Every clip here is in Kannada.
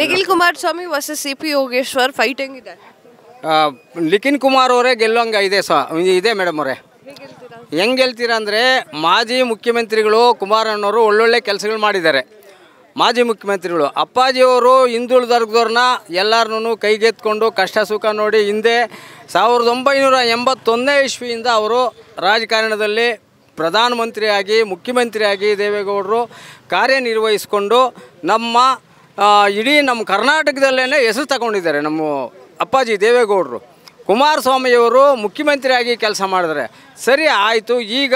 Nikhil Swamy versus C P Yogeshwar fight ಹೆಂಗಿದೆ ನಿಖಿನ್ ಕುಮಾರ್ ಅವರೇ ಗೆಲ್ಲೋಂಗ ಇದೆ ಸ ಇದೆ ಮೇಡಮ್ ಅವರೇ ಹೆಂಗೆ ಗೆಲ್ತೀರಾ ಅಂದರೆ ಮಾಜಿ ಮುಖ್ಯಮಂತ್ರಿಗಳು ಕುಮಾರಣ್ಣವರು ಒಳ್ಳೊಳ್ಳೆ ಕೆಲಸಗಳು ಮಾಡಿದ್ದಾರೆ ಮಾಜಿ ಮುಖ್ಯಮಂತ್ರಿಗಳು ಅಪ್ಪಾಜಿಯವರು ಹಿಂದುಳಿದರ್ಗದವ್ರನ್ನ ಎಲ್ಲರನ್ನೂ ಕೈಗೆತ್ಕೊಂಡು ಕಷ್ಟ ಸುಖ ನೋಡಿ ಹಿಂದೆ ಸಾವಿರದ ಒಂಬೈನೂರ ಎಂಬತ್ತೊಂದನೇ ಇಸ್ವಿಯಿಂದ ಅವರು ರಾಜಕಾರಣದಲ್ಲಿ ಪ್ರಧಾನಮಂತ್ರಿಯಾಗಿ ಮುಖ್ಯಮಂತ್ರಿಯಾಗಿ ದೇವೇಗೌಡರು ಕಾರ್ಯನಿರ್ವಹಿಸಿಕೊಂಡು ನಮ್ಮ ಇಡೀ ನಮ್ಮ ಕರ್ನಾಟಕದಲ್ಲೇ ಹೆಸರು ತಗೊಂಡಿದ್ದಾರೆ ನಮ್ಮ ಅಪ್ಪಾಜಿ ದೇವೇಗೌಡರು ಕುಮಾರಸ್ವಾಮಿಯವರು ಮುಖ್ಯಮಂತ್ರಿಯಾಗಿ ಕೆಲಸ ಮಾಡಿದ್ರೆ ಸರಿ ಆಯಿತು ಈಗ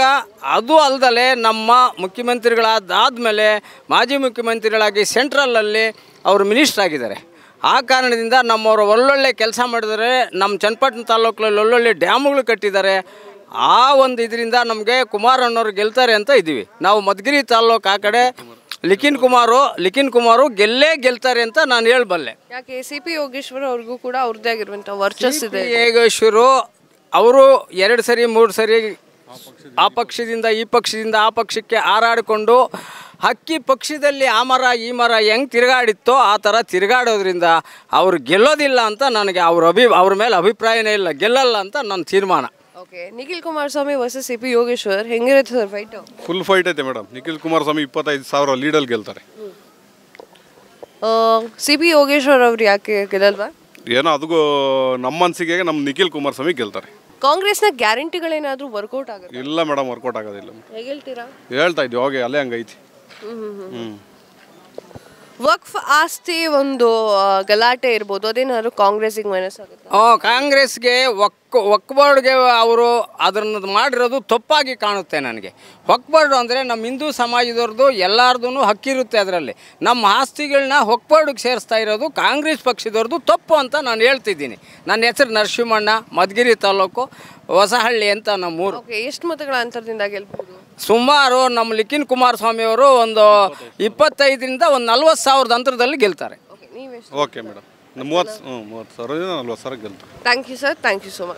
ಅದು ಅಲ್ಲದಲೆ ನಮ್ಮ ಮುಖ್ಯಮಂತ್ರಿಗಳಾದಾದಮೇಲೆ ಮಾಜಿ ಮುಖ್ಯಮಂತ್ರಿಗಳಾಗಿ ಸೆಂಟ್ರಲಲ್ಲಿ ಅವರು ಮಿನಿಸ್ಟರ್ ಆಗಿದ್ದಾರೆ ಆ ಕಾರಣದಿಂದ ನಮ್ಮವರು ಒಳ್ಳೊಳ್ಳೆ ಕೆಲಸ ಮಾಡಿದರೆ ನಮ್ಮ ಚನ್ನಪಟ್ಟಣ ತಾಲೂಕಲ್ಲಿ ಒಳ್ಳೊಳ್ಳೆ ಡ್ಯಾಮ್ಗಳು ಕಟ್ಟಿದ್ದಾರೆ ಆ ಒಂದು ಇದರಿಂದ ನಮಗೆ ಕುಮಾರಣ್ಣವ್ರು ಗೆಲ್ತಾರೆ ಅಂತ ಇದ್ದೀವಿ ನಾವು ಮಧುಗಿರಿ ತಾಲ್ಲೂಕು ಆ ಕಡೆ ಲಿಖಿನ್ ಕುಮಾರು ಲಿಖಿನ್ ಕುಮಾರು ಗೆಲ್ಲೇ ಗೆಲ್ತಾರೆ ಅಂತ ನಾನು ಹೇಳಬಲ್ಲೆ ಯಾಕೆ ಸಿ ಪಿ ಯೋಗೇಶ್ವರ ಅವ್ರಿಗೂ ಕೂಡ ಅವ್ರದ್ದೇ ವರ್ಚಸ್ ಇದೆ ಯೋಗೇಶ್ವರು ಅವರು ಎರಡು ಸರಿ ಮೂರು ಸರಿ ಆ ಪಕ್ಷದಿಂದ ಈ ಪಕ್ಷದಿಂದ ಆ ಪಕ್ಷಕ್ಕೆ ಹಾರಾಡಿಕೊಂಡು ಹಕ್ಕಿ ಪಕ್ಷದಲ್ಲಿ ಆ ಮರ ಈ ಮರ ಹೆಂಗ್ ತಿರುಗಾಡಿತ್ತೋ ಆ ಥರ ತಿರುಗಾಡೋದ್ರಿಂದ ಅವ್ರು ಗೆಲ್ಲೋದಿಲ್ಲ ಅಂತ ನನಗೆ ಅವ್ರ ಅಭಿ ಅವ್ರ ಮೇಲೆ ಅಭಿಪ್ರಾಯನೇ ಇಲ್ಲ ಗೆಲ್ಲಲ್ಲ ಅಂತ ನನ್ನ ತೀರ್ಮಾನ okay Nikhil Kumaraswamy versus C P Yogeshwar ಹೆಂಗಿರುತ್ತೆ ಸರ್ ಫೈಟ್ ಫುಲ್ ಫೈಟ್ ಐತೆ ಮೇಡಮ್ ನಿಖಿಲ್ ಕುಮಾರಸ್ವಾಮಿ ಇಪ್ಪತ್ತೈದು ಸಾವಿರ ಲೀಡಲ್ಲಿ ಗೆಲ್ತಾರೆ ಸಿ ಪಿ ಯೋಗೇಶ್ವರ್ ಅವ್ರು ಯಾಕೆ ಗೆಲ್ಲಲ್ವಾ ಏನೋ ಅದಕ್ಕೂ ನಮ್ಮ ಮನಸ್ಸಿಗೆ ನಮ್ಮ ನಿಖಿಲ್ ಕುಮಾರಸ್ವಾಮಿ ಗೆಲ್ತಾರೆ ಕಾಂಗ್ರೆಸ್ನ ಗ್ಯಾರಂಟಿಗಳೇನಾದರೂ ವರ್ಕೌಟ್ ಆಗುತ್ತೆ ಇಲ್ಲ ಮೇಡಮ್ ವರ್ಕೌಟ್ ಆಗೋದಿಲ್ಲ ಹೇಗೆ ಹೇಳ್ತೀರಾ ಹೇಳ್ತಾ ಇದ್ವಿ ಹೋಗಿ ಅಲ್ಲೇ ಹಂಗೈತಿ ವಕ್ಫ್ ಆಸ್ತಿ ಒಂದು ಗಲಾಟೆ ಇರ್ಬೋದು ಅದೇನಾದ್ರು ಕಾಂಗ್ರೆಸ್ಗೆ ಮೈನಸ್ ಆಗುತ್ತೆ ಓ ಕಾಂಗ್ರೆಸ್ಗೆ ವಕ್ ಒಕ್ ಅವರು ಅದನ್ನು ಮಾಡಿರೋದು ತಪ್ಪಾಗಿ ಕಾಣುತ್ತೆ ನನಗೆ ಹೊಕ್ಬರ್ಡು ಅಂದರೆ ನಮ್ಮ ಹಿಂದೂ ಸಮಾಜದವ್ರದ್ದು ಎಲ್ಲರದೂ ಹಕ್ಕಿರುತ್ತೆ ಅದರಲ್ಲಿ ನಮ್ಮ ಆಸ್ತಿಗಳನ್ನ ಹೊಕ್ಬರ್ಡ್ಗೆ ಸೇರಿಸ್ತಾ ಇರೋದು ಕಾಂಗ್ರೆಸ್ ಪಕ್ಷದವ್ರದ್ದು ತಪ್ಪು ಅಂತ ನಾನು ಹೇಳ್ತಿದ್ದೀನಿ ನನ್ನ ಹೆಸರು ನರಸಿಂಹಣ್ಣ ಮಧುಗಿರಿ ತಾಲೂಕು ಹೊಸಹಳ್ಳಿ ಅಂತ ನಮ್ಮೂರು ಎಷ್ಟು ಮತಗಳ ಅಂತರದಿಂದ ಗೆಲ್ಬೋದು ಸುಮಾರು ನಮ್ಮ ಲಿಖಿನ್ ಅವರು ಒಂದು ಇಪ್ಪತ್ತೈದರಿಂದ ಒಂದು ನಲ್ವತ್ತು ಸಾವಿರದ ಅಂತರದಲ್ಲಿ ಗೆಲ್ತಾರೆ ಓಕೆ ಮೇಡಮ್ ಮೂವತ್ತು ಮೂವತ್ತು ಸಾವಿರ ನಲ್ವತ್ತು ಸಾವಿರ ಗೆಲ್ತಾರೆ thank you sir thank you so much